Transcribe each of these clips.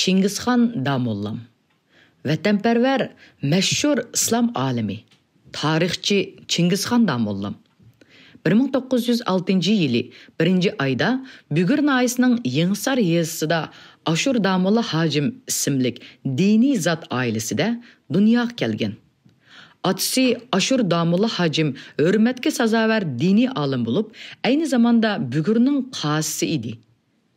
Чингисхан Дамуллам. Ветемпервер – мәшшур ислам алими. Тарихчи Чингисхан Дамуллам. 1906 елі 1 айда Бүгір Найсының еңсар есісіда Ашур Дамулла Хажим ісімлік дини зат айлісі де дүния келген. Атси Ашур Дамулла Хажим өрметке сазавар дини алым болып, әйні заманда Бүгірнің қасы іді.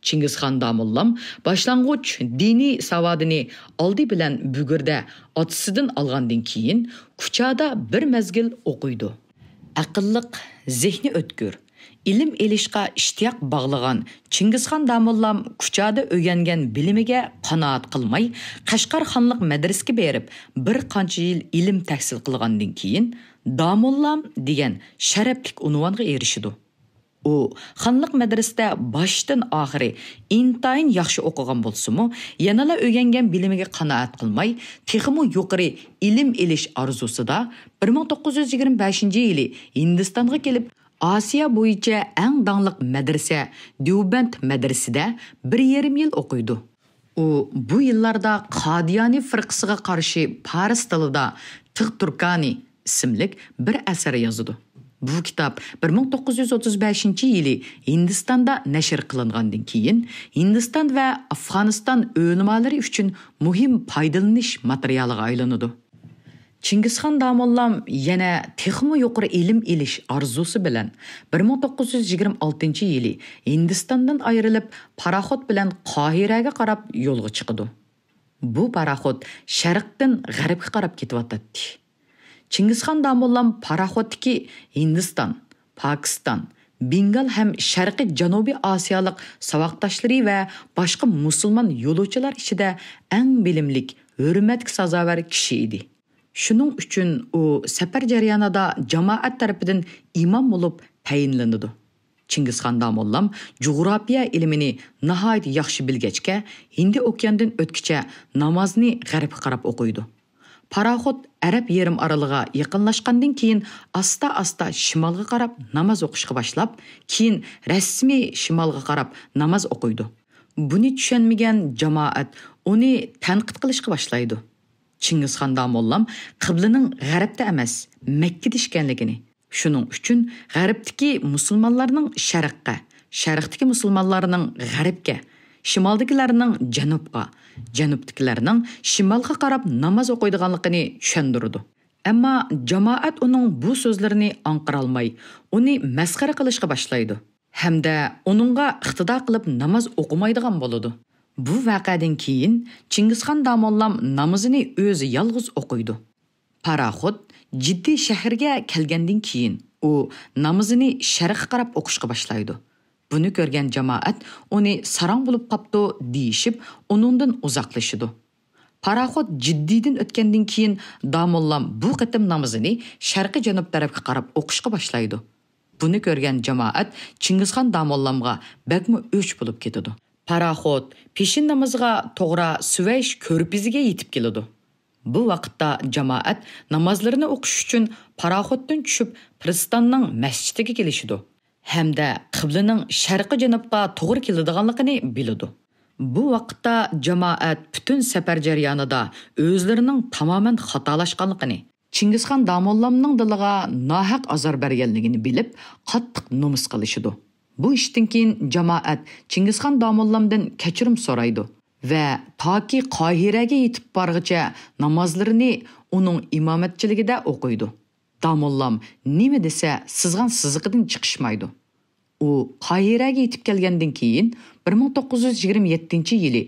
Чингизхан Дамуллам башлангыч дини савадыны алды белән бүгүрдә атсыдан алгандан кийин Кучада бер мәзгил окуйды. Акыллык, зехни өткөр, ilm elishga ishtiyoq bog'lagan chingizxon damullam kuchada o'rgangan bilimiga qanoat qilmay qashqar xonliq madrasga berib bir qancha yil ilm tahsil qilgandan keyin damullam degan sharaflik unvonga erishidi u xanliq madrasida boshdan oxiri яқшы yaxshi o'qigan bo'lsimu yanala o'rgangan bilimiga qanoat qilmay texmu yuqori ilm арзусы orzusida 1925 yili hindistonga kelib Asiya bo'yicha eng dangliq madrasa Дюбент madrasida 1,5 yil o'qiydi. U bu yillarda Qadiyani firqasiga qarshi Paris tilida Tig Turkani ismlik bir asar bu kitob 1935 yili hindistonda nashr qilingandan keyin hindiston va afg'oniston o'limolari uchun muhim foydalanish materialiga aylanadi Чингисхан Дамоллам yana texmi yuqori ilm ilish arzusi bilan 1926 yili Hindistondan ayrilib, paraxod bilan Qohiraga qarab yo'lga chiqdi. Bu paraxod sharqdan g'arbga qarab ketyotadi chingizxon domullam paraxotdiki hindiston pokiston bengal ham sharqiy janubiy osiyolik savoqdoshlari va boshqa musulmon yo'lovchilar ichida eng bilimlik hurmatga sazovar kishi edi shuning uchun u safar jarayonida jamoat tarafidan imom bo'lib tayinlanadi chingizxon domullam jug'rofiya ilmini nihoyat yaxshi bilgachga hindi okeandan o'tkicha namozni g'arbga qarab o'qiydi пароход әрәп ерім аралыға яқынлашқандан кейін аста аста шымалға қарап намаз оқышқа башлап кейін рәсми шымалға қарап намаз оқиды бұны түшенмеген жамаат оны тәнқит қылышқа башлайды чингизхан да моллам қыблының ғәріпті әмәс мәккеде ішкенлігіне Шуның үшін ғәрәптікі мұсылманларның шәріққа шәріқтікі мұсылманларының ғәрәпке shimoldagilarning janubga janubdagilarning shimolga qarab namoz o'qiydiganligini tushundirdi ammo jamoat uning bu so'zlarini anqirolmay uni masxara qilishga boshlaydi hamda uningga iqtido qilib namoz o'qimaydigan bo'ladi bu vaqeadan keyin chingizxon damollam namozini o'zi yolg'iz o'qiydi paraxod jiddiy shaharga kelgandan keyin u namozini sharqqa qarab o'qishga boshlaydi Бұны көрген жамаат оны сараң болып қапты дейішіп, оныңдан ұзақлышыды. Параход жиддийден өткендің кейін дамоллам бұл қытым намызыны шәрқи жанып тарапқа қарап оқышқа башлайды. Бұны көрген жамаат Чингисхан дамолламға бәкмі өш болып кетеді. Параход пешін намызға тоғра Сүвейш көрпізіге етіп келеді. Бұл вақытта жамаат намазларыны оқыш үшін пароходтан түшіп, Пристанның мәсжидіге келешеді. hamda qiblining sharqi janubga to'g'ri keladiganligini biladi bu vaqtda jamoat butun safar jarayonida o'zlarining tamoman xatolashganligini chingizxon domollamning diliga nohaq azor berganligini bilib qattiq nomus qilishidi bu ishdan keyin jamoat chingizxon domollamdan kechirim so'raydi va toki qohiraga yetib borg'icha namozlarini uning imomatchiligida o'qiydi damollam nima desa sizg'an siziqidan chiqishmaydi u qohiraga yetib kelgandan keyin 1927 yili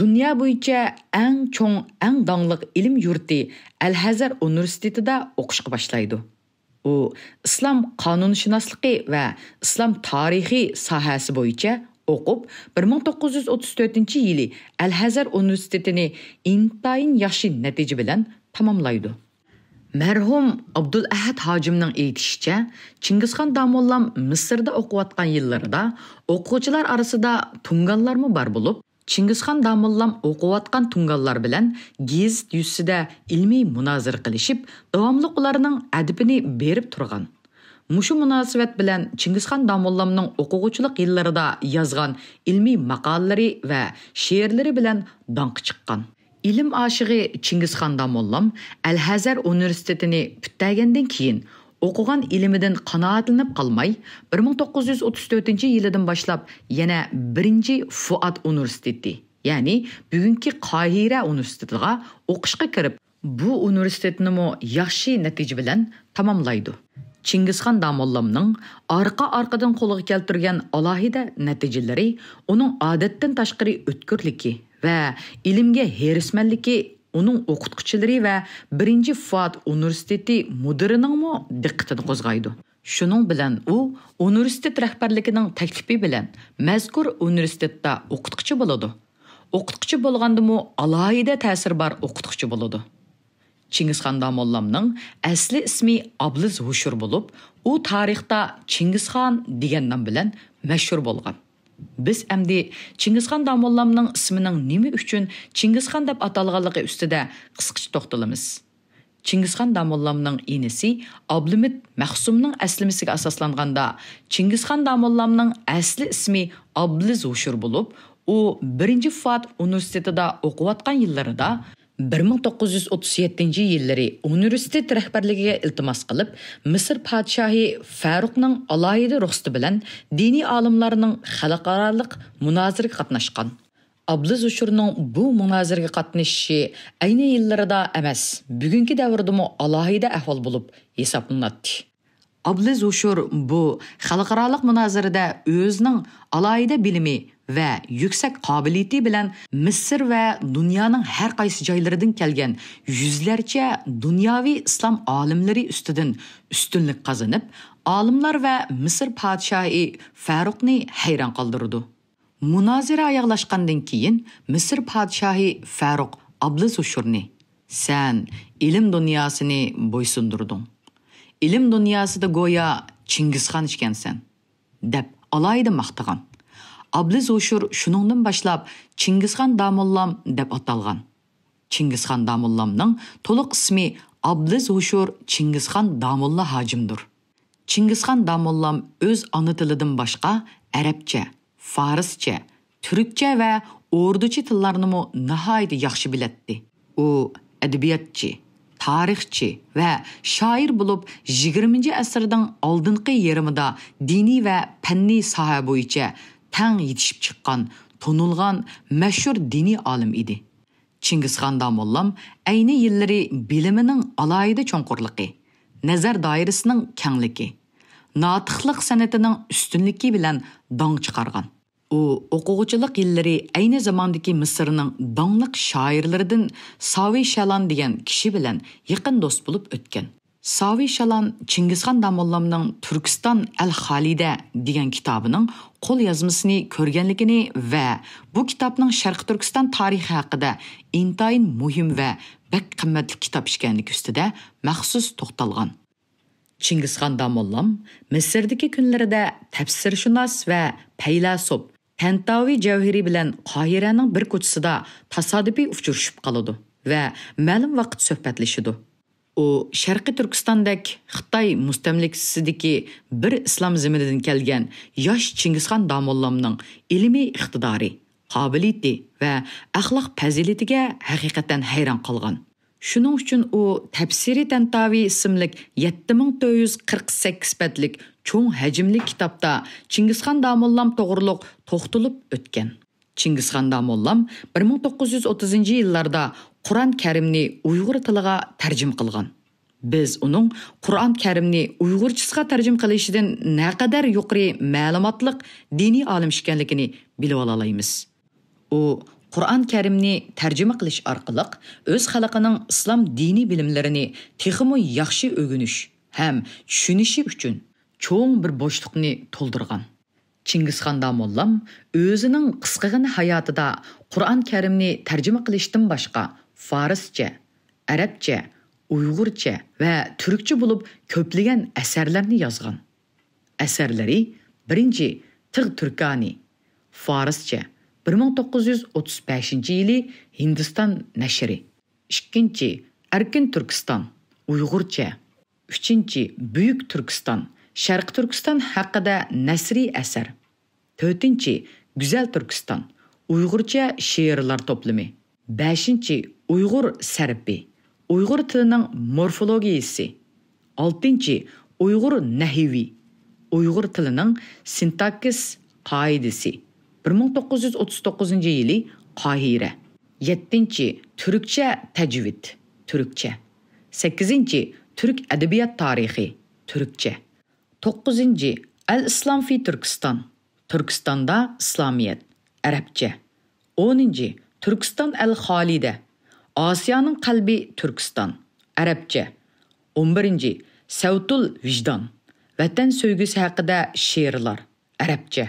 dunyo bo'yicha eng cho'ng eng dongliq ilm yurti al hazar universitetida o'qishga boshlaydi u islom qonunshunosligi va islom tarixi sohasi bo'yicha o'qib 1934 yili al hazar universitetini intayin yaxshi natija bilan tamomlaydi Мәрхум Абдул Ахад Хажимның әйтішіше, Чингисхан Дамоллам оқып оқуатқан елларда оқучылар арасында тунгаллар бар болып, Чингисхан Дамоллам оқуатқан тунгаллар білән гезит юсіде илмей мұназыр қылешіп, давамлық оларының әдіпіне беріп тұрған. Мушу мұнасыбет білән Чингисхан Дамолламның оқуғычылық елларда язған илми мақаллары вә шиерлері білән даңқы Илім ашығы Чингисхан Дамоллам Әл-Хазар университетіні пүттәгенден кейін оқыған илімеден қана атылынып қалмай, 1934-ші елідің башлап, ене бірінші Фуат университетті, яғни бүгінкі Қайира университетіға оқышқа кіріп, бұ университетінімі яқши нәтиж білін тамамлайды. Чингисхан Дамолламның арқа-арқадың қолығы келтірген алахиді нәтижелері оның адеттен ташқыры өткірлікі va ilmga herismanligi uning o'qituvchilari va birinchi fuat universiteti mudiriningmi diqqatini qo'zg'aydi shuning bilan u universitet rahbarligining taklifi bilan mazkur universitetda o'qituvchi bo'ladi o'qituvchi bo'lgandimu alohida ta'sir bor o'qituvchi bo'ladi Чингисхан asli ismi ісмі Аблыз bo'lib u о тарихта Чингисхан деген нам білән мәшһүр болған. Біз әмде Чингисхан Дамолламның ісімінің неме үшін Чингисхан деп аталғанлығы үстіде қысқыш тоқтылымыз. Чингисхан Дамолламның енесі Аблимит мәқсумның әслімісіге асасланғанда Чингисхан Дамолламның әсілі ісімі Аблиз ұшыр болып, о 1 Фат университетіда оқып атқан жылдарыда 1937 елдері университет рәхбәрлігіге үлтімас қылып, Місір патшахи Фәруқның алайды рұқсты білін дейіні алымларының қалықаралық мұназірге қатнашқан. Аблыз ұшырының бұл мұназірге қатнашшы әйіне елдері да әмәс, бүгінгі дәуірдімі алайды әхвал болып, есап мұнатты. Аблыз ұшыр бұл қалықаралық мұназірі ва юксак qobiliyati bilan Миср ва dunyoning har qaysi joylaridan kelgan yuzlarcha dunyoviy ислам olimlari ustidan ustunlik qozonib olimlar ва Миср podshohi faruqni hayron qoldirdi munozira oyoqlashgandan keyin Миср podshohi faruq ablis ushurni san ilm dunyosini bo'ysundirding ilm dunyosida go'yo chingizxon ekansan deb alayida maqtagan абли зошур шуныңдан башлап чингизхан дамуллам деп аталған чингизхан дамулламның толық ісмі абли зошур чингизхан дамулла хажимдір чингизхан дамуллам өз аны тіліден башқа арабча фарысче түрікче вә ордучы тілларнымы нахайды яхшы билетті. О, әдебиетчи тарихчы вә шайыр болып 20-нче әсірдің алдынғы еріміда дини вә пәнни саха бойынша тең yetishib чыккан, тонылган мәшһүр дини алим иде. Чингисхан Дамоллам әйне йилләре билиминең алайда чоңкурлыгы, назар даирасының кеңлеге, натыхлык сәнәтенең үстенлеге белән даң чыгарган. у o'quvchilik yillari айни zamondagi Misrning dongliq shoirlaridan Savi Shalan degan киши bilan yaqin do'st bo'lib o'tgan. Savi Shalan Chingizxon Damollamning Turkiston al халида degan kitobining qo'l yozmasini ko'rganligini va bu kitobning sharq turkiston tarixi haqida intayin muhim va bak qimmatli kitob ekanligi ustida maxsus to'xtalgan chingizxon domollam misrdagi kunlarida tafsirshunos va paylasob tantaviy javhiriy bilan qohiraning bir ko'chasida tasodifiy uchrashib qoladi va ma'lum vaqt suhbatlashadi u sharqiy turkistondek xitoy mustamlikasidagi bir islom zimididan kelgan yosh chingizxon domollamning ilmiy iqtidori qobiliyati va axloq fazilatiga haqiqatan hayron qolgan shuning uchun u tafsiri tantaviy ismli 7448 patlik cho'ng hajmli kitobda chingizxon domollam to'g'riliq to'xtilib o'tgan chingizxon domollam 1930 yillarda құран кәрімні ұйғыр тіліға тәржім қылған біз оның құран кәрімні ұйғырчысқа тәржім қылышыдан нәқадар юқри мәліматлық діни алым ішкенлігіне біліп ала алаймыз құран кәрімні тәржіме қылыш арқылық өз халқының ислам діни білімлеріне техімі яқшы өгініш һәм түшініші үшін чоң бір бошлықны толдырған Чингисхан дамоллам өзінің қысқығын хаятыда құран кәрімні тәржіме қылыштың башқа farscha arabcha uyg'urcha va turkcha bo'lib ko'plagan asarlarni yozgan asarlari birinchi tig' turkani farischa 1935 yili hindiston nashri ikkinchi erkin turkiston uyg'urcha uchinchi buyuk turkiston sharq turkiston haqida nasriy asar to'rtinchi go'zal turkiston uyg'urcha she'rlar to'plami beshinchi uyg'ur sarpi uyg'ur tilining morfologiyasi oltinchi uyg'ur nahivi uyg'ur tilining sintakis qoidasi 1939 yili qohira yettinchi turkcha tajvid turkcha sakkizinchi turk adabiyot tarixi turkcha to'qqizinchi al islom fi turkiston turkistonda islomiyat arabcha o'ninchi Türkistan Əl-Xalidə Asiyanın qəlbi Türkistan Ərəbcə 11-ci Səvtul Vicdan Vətən sevgisi haqqında şeirlər Ərəbcə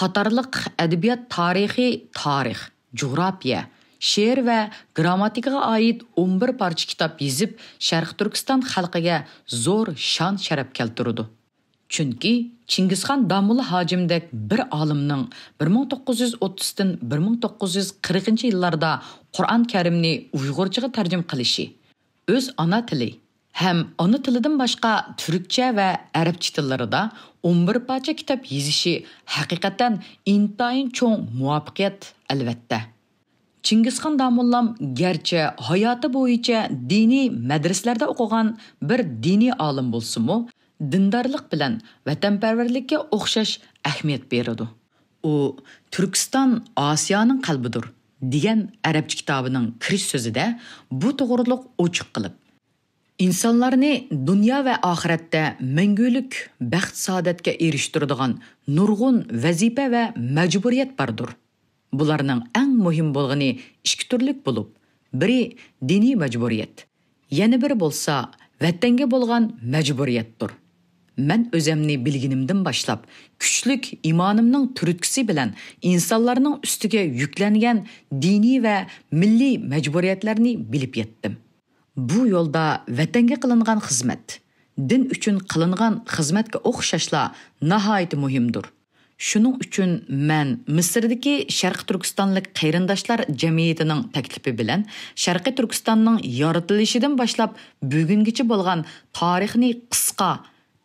Qatarlıq ədəbiyyat tarixi tarix, coğrafiya, şeir və qrammatikaya aid 11 parça kitab yazıb Şərq Türkistan xalqına zor şan-şərəf keltirdi. Чөнки Чингисхан Дамулы хаҗимдәк бер алымның 1930-тан 1940 елларда Коръан Кәримне уйгырчага таржим кылышы. Үз ана теле һәм ана теледән башка төркчә ва арабча телләрендә 11 пача китап язышы хакыйкатан интайн чоң муафикат әлбәттә. Чингисхан Дамуллам гәрчә хаяты буенча дини мәдрәсләрдә укыган бер дини алым му, dindarlıq bilan vatanparvarlikka o'xshash ahamiyat У Түркстан turkiston osiyoning qalbidir degan arabcha kitobining kirish so'zida bu to'g'riliq ochiq qilib insonlarni dunyo va oxiratda mangulik baxt saodatga erishtiradigan nurg'un vazifa va majburiyat bordir bularning eng muhim bo'lgani ikki diniy majburiyat yana biri bo'lsa vatanga bo'lgan Мен өземни билгенимден башлап, күчлек иманымның түрткісі білән инсанларның үстіге жүкленген дини вә милли мәжбүриятләрне билип yetdim. Bu yolda ватанга кылынган хизмәт, дин uchun qilingan xizmatga o'xshashla nihoyat muhimdir. Shuning uchun men Misrdagi Sharq Turkistonlik qayrindoshlar jamiyatining taklifi bilan Sharqiy Turkistonning yaratilishidan boshlab bugungacha bo'lgan tarixni qisqa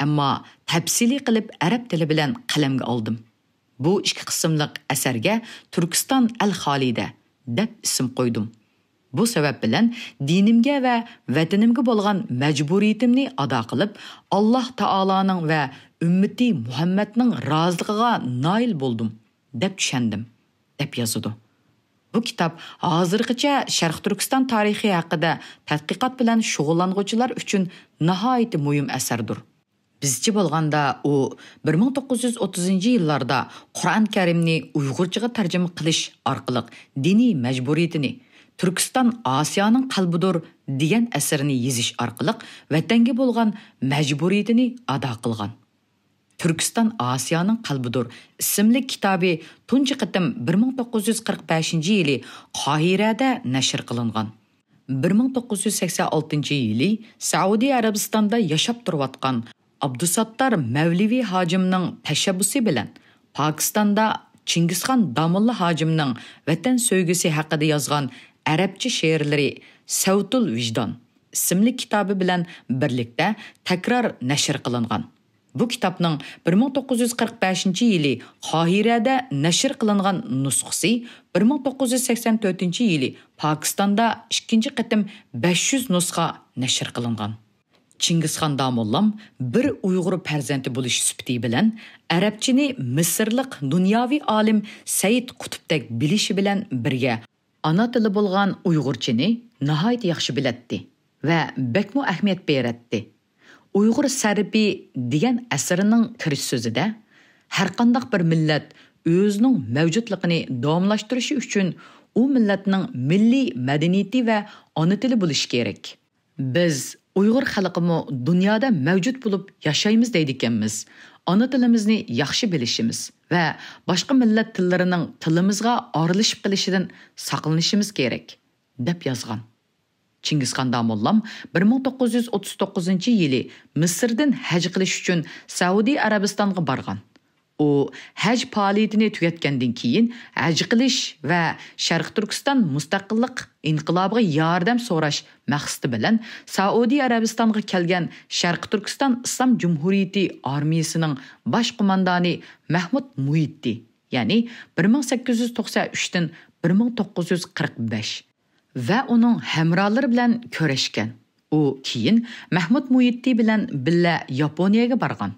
ammo tafsiliy qilib arab tili bilan qalamga oldim bu ikki qismliq asarga turkiston al xolida deb ism qo'ydim bu sabab bilan dinimga va vatanimga bo'lgan majburiyatimni ado qilib alloh taoloning va ummati muhammadning roziligiga nail bo'ldim deb tushandim deb yozadi bu kitob hozirgacha sharq turkiston tarixi haqida tadqiqot bilan shug'ullanuvchilar uchun nihoyatda muhim asardir бизче болғанда о, 1930 жылларда Құран кәрімні уйгурчага тарҗима қылыш арқылық, діни мәжбүриетіне Түркістан Асияның қалбыдор деген әсіріні езіш арқылық вәтенге болған мәжбүриетіне ада қылған. Түркістан Асияның қалбыдор ісімлі кітабы тұнчы қытым 1945 елі Қахирәді нәшір қылынған. 1986 елі Сауди Арабистанда яшап тұрватқан abdusattar mavliviy hojimning tashabbusi bilan pokistonda chingizxon domulla hojimning vatan so'ygisi haqida yozgan arabcha she'rlari savtul vijdon ismli kitobi bilan birlikda takror nashr qilingan bu kitobning 1945 yili qohirada nashr qilingan nusxasi 1984 yili pokistonda ikkinchi qatim 500 nusxa nashr qilingan Чингисхан Дамуллам bir пәрзенті бұл бўлиш сипати білен, әрәпчіні Мисрлик дунёвий алим Саид Қутбдек біліші білен бірге ана тили бўлган уйғурчини ниҳоят яхши билатди ва бекмо аҳамият бератди. Уйғур сарби деган асрининг кириш сўзида har qandaq bir millat o'zining mavjudligini davomlashtirishi uchun u millatning milliy madaniyati va ona tili bo'lishi kerak. Biz uyg'ur xalqimi dunyoda mavjud bo'lib yashaymiz deydikanmiz ona tilimizni yaxshi bilishimiz va boshqa millat tillarining tilimizga orilishib qilishidan saqlanishimiz kerak deb yozgan chingizxon domullam 1939 yili misrdan haj qilish uchun saudiya Арабистанға барған. u haj faoliyatini tugatgandan keyin haj qilish va sharq turkiston mustaqillik inqilobiga yordam so'rash maqsadi bilan saudiya arabistoniga kelgan sharq turkiston islom jumhuriyati armiyasining bosh qo'mondoni mahmud muiddi ya'ni 1893-dan 1945 va uning hamrolari bilan kurashgan u keyin mahmud muiddi bilan birga yaponiyaga borgan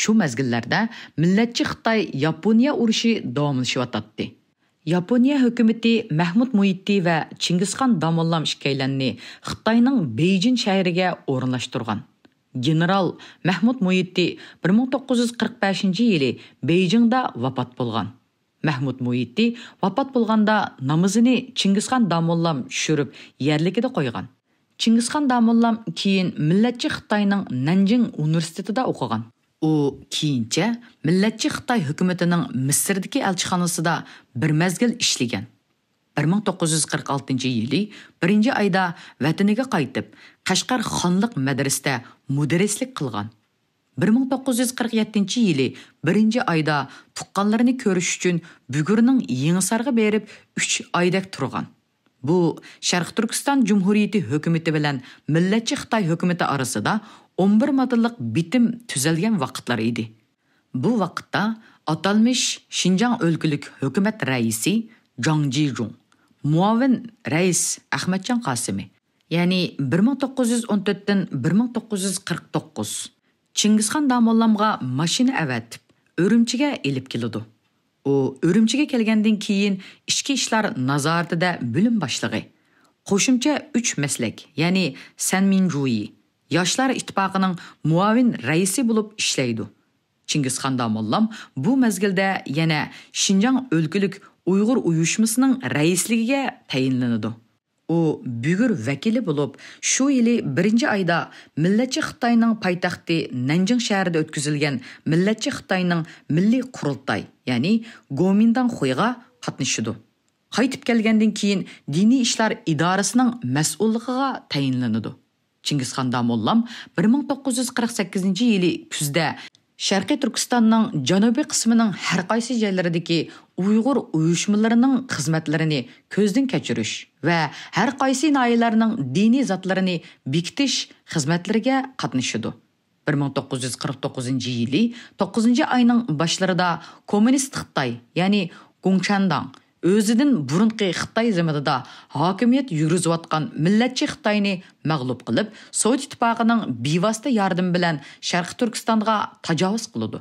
shu mazgillarda millatchi xitoy yaponiya urushi davomlashayotdi yaponiya hukumati mahmud muitti va chingizxon domollam ikkalanni xitoyning beyjin shahriga o'rinlashtirgan general mahmud muitti 1945 yili beyjingda vafot bo'lgan mahmud muitti vafot bo'lganda намызыны chingizxon damullam tushirib ерлікеді qo'ygan Чингисхан damullam keyin millatchi Қытайның nanjing universitetida o'qigan u keyincha millatchi xitoy hukumatining misrdagi elchixonasida bir mazgil ishlagan 1946 yili birinchi oyda vataniga qaytib qashqar xonliq madrasada mudarrislik qilgan 1947 yili 1 oyda tuqqanlarini ko'rish uchun bugurning yangisarga berib 3 oydak turgan bu sharq turkiston jumhuriyati hukumati bilan millatchi xitoy hukumati orasida 11 modellik bitim tüzelgen vaqtlar idi. Bu vaqtda atalmış Şinjan Ölkülük Hükümet raisi Zhang Jijun, Muavin rais Ahmetcan Kasimi, yani 1914-тен 1949 Чингисхан Damollamga mashina avatib, өрімчіге еліп келеді. О, өрімчіге kelgandan кейін ішкі ішлар nazoratida бүлім башлығы. Қошымча 3 мәслек, яғни сәнминжуи, Яшлар İttifaqının муавин rəisi olub işləydi. Чингисхан Дамоллам бу мәзгілді яна Шинжан өлкәлек ұйғыр уюшмасының рәислигегә тәйинленеде. У бүгүр вәкілі болып, шу елі 1 айда Милләтчі Қытайның пайтахты Нанҗиң шәрді өткізілген Милләтчі Қытайның милли Құрылтай, ягъни Гоминдан хуйга қатнышыды. Кайтып келгәндән кейін дини ішлар идарысының мәсъуллыгыга тәйинленеде. Чингисхан Дамоллам 1948 yili kuzda Sharqiy Turkistonning janubiy qismining har qaysi joylaridagi Uyg'ur uyushmalarining xizmatlarini ko'zdan kechirish va har qaysi noyalarning diniy zotlarini bekitish xizmatlariga qatnashidi. 1949 yili 9 oyning boshlarida kommunist Xitoy, ya'ni Gongshandang o'zidan burunqi xitoy zimirida hokimiyat yurgizayotgan millatchi xitoyni mag'lub qilib sovet ittifoqining bevosita yordami bilan sharqi turkistonga tajovuz qiladi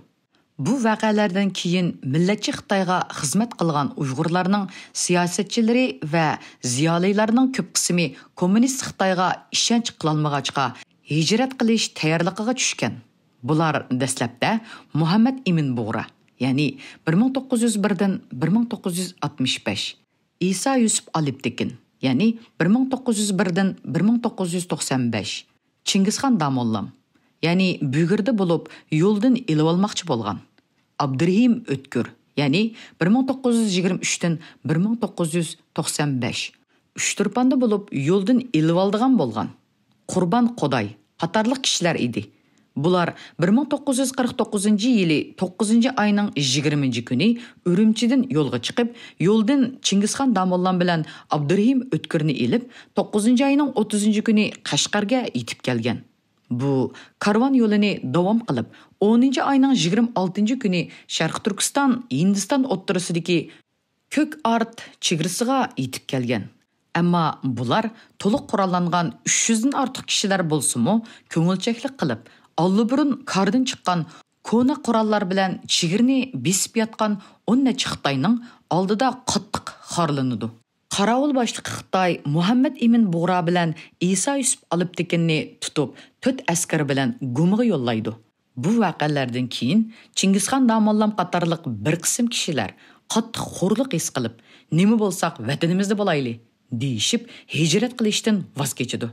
bu voqealardan keyin millatchi xitoyga xizmat qilgan uyg'urlarning siyosatchilari va ziyolilarning ko'p qismi kommunist xitoyga ishonch qilolmag'achqa hijrat qilish tayyorligiga tushgan bular dastlabda muhammad imin bug'ra яғни 1901-ден 1965 иса юсуп алиптекин яғни 1901-ден 1995 Чингисхан дамоллам яғни бүгірді болып юлдын иліп алмақшы болған абдырхим өткір яғни 1923-тен 1995 үш тұрпанды болып юлдын иліп алдыған болған құрбан қодай қатарлық кішілер еді Bular 1949 yili 9 ayning 20 kuni Үрімчіден yolga chiqib, yo'ldan Chingizxon Damollan bilan Abdurrahim O'tkirni elib, 9 ayning 30 kuni Qashqarga yetib kelgan. Bu karvan yo'lini davom qilib, 10 ayning 26 kuni Sharq Turkiston, Hindiston o'ttirisidagi Ko'k Art chegarasiga yetib kelgan. Әмма бұлар толық құраланған 300-ден артық кішілер болсымы көңілчеклік қылып, аллыбұрын қардан шыққан кона құраллар білән чигірне бесіп ятқан он нәчі қытайның алдыда қаттық харланыды қарауыл башлық қытай мұхаммед имин бұғра білән иса юсуп алып текенне тұтып төрт әскер білән гумға yo'llaydi bu vaqalardan keyin chingizxon nomollam qatorliq bir qism kishilar qattiq xo'rliq his qilib nima bo'lsak vatanimizda bo'layli deyishib hijrat qilishdan voz kechadi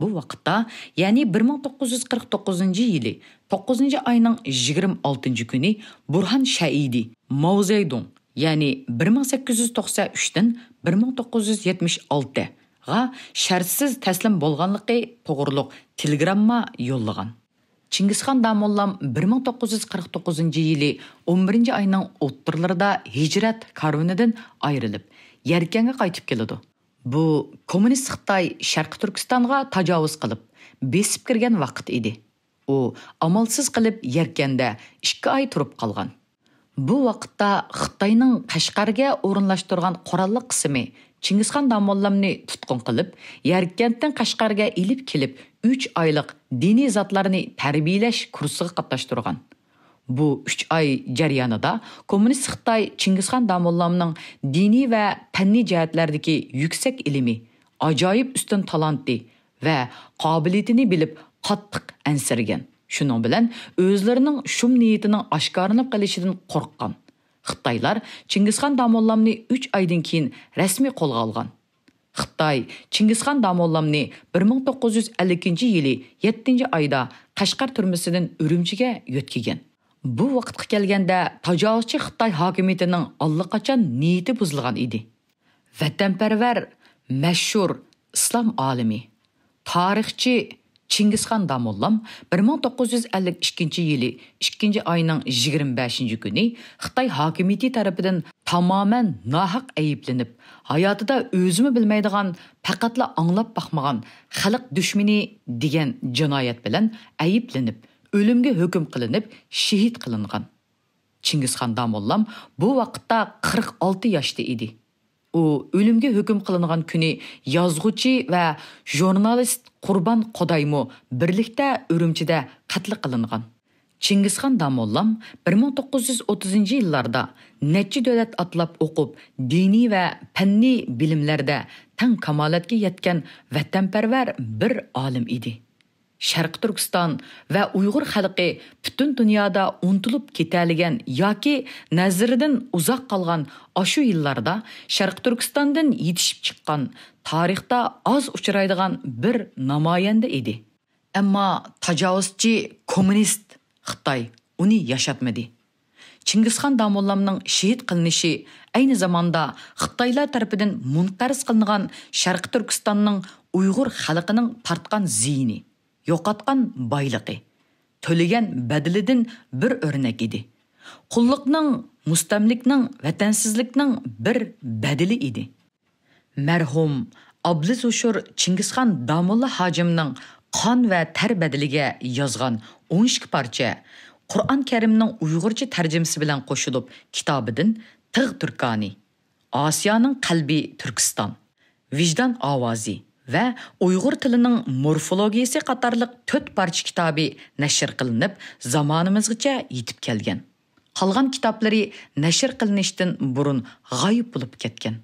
бұл уақытта яғни 1949 жылы 9 айның 26 күні Бұрхан шаиди маузайдун яғни 1893-тен 1976 ға шәрсіз тәслім болғанлықы тоғырлық телеграмма жоллаған Чингисхан Дамоллам 1949 жылы 11 айның оттырларда хижрат карваныдан айрылып, Яркенге қайтып келеді. bu kommunist xitoy sharqi turkistonga tajovuz qilib besib kirgan vaqt edi u amalsiz qilib yerkanda ikki oy turib qolgan bu vaqtda xitoyning qashqarga o'rinlashtirgan qurolli qismi chingizxon domollamni tutqun qilib yarkentdan qashqarga ilib kelib uch oylik diniy zotlarni tarbiyalash kursiga qatnashtirgan bu 3 oy jarayonida kommunist xitoy chingizxon damullaning diniy va fanniy jihatlardagi yuksak ilmi ajoyib ustun talanti va qobiliyatini bilib qattiq ansirgan shuning bilan o'zlarining shum niyatining oshkorinib qilishidan qo'rqqan xitoylar chingizxon damollamni 3 oydan keyin rasmiy qo'lga olgan xitoy chingizxon damollamni 1952 yili 7 oyda qashqar turmisidan urumchiga yo'tkigan Bu vaqtga kelganda tajovuzchi Xitoy hokimiyatining allaqachon niyati buzilgan edi. Vatanparvar, mashhur islom olimi, tarixchi Чингисхан Дамоллам 1952 yili 2 айның 25 күні Қытай хакимияти тарапынан тамамен нахақ әйіпленіп, hayatida өзімі білмейдіған, пақатла аңлап бақмаған халық дүшмені деген jinoyat bilan әйіпленіп, o'limga hukm qilinib shahid qilingan chingizxon domollam bu vaqtda 46 yoshda edi u o'limga hukm qilingan kuni yozuvchi va jurnalist qurbon qodaymo birlikda urumchida qatl qilingan Чингисхан Дамоллам 1930 yillarda нәтче дәүләт атлап оқып, дини ва фәнни билимләрдә таң камалатка яткан ватанпәрвәр бер алим иде. Шарқ Түркістан ва Уйғур халқы бүтін дүниада ұнтылып кетәліген яке нәзірдің ұзақ қалған ашу илларда Шарқ Түркістандың етішіп шыққан тарихта аз ұшырайдыған бір намаянды еді. Әмма тажауызчы коммунист Қытай ұны яшатмеді. Чингисхан Дамолламның шейіт қылнышы әйні заманда Қытайлар тарапынан мұнтарыс қылынған Шарқ Түркістанның Уйғур халқының тартқан зейіні. yo'qotgan boyligi to'lagan badilidan bir o'rnak edi qulliqning mustamlikning vatansizlikning bir badili edi marhum abli zushur chingizxon domulla hojimning qon va tar badiliga yozgan 12 parcha qur'on karimning uyg'urcha tarjimasi bilan qo'shilib kitobidan tig' turkani osiyoning qalbi turkiston vijdon ovozi ва уйғур тилининг морфологияси қатарлиқ tört parça китоби нашр қилиниб zamanımızgacha yetib kelgan. Қалған китоблари нашр қилинишдан бурун ғайып бўлиб кетган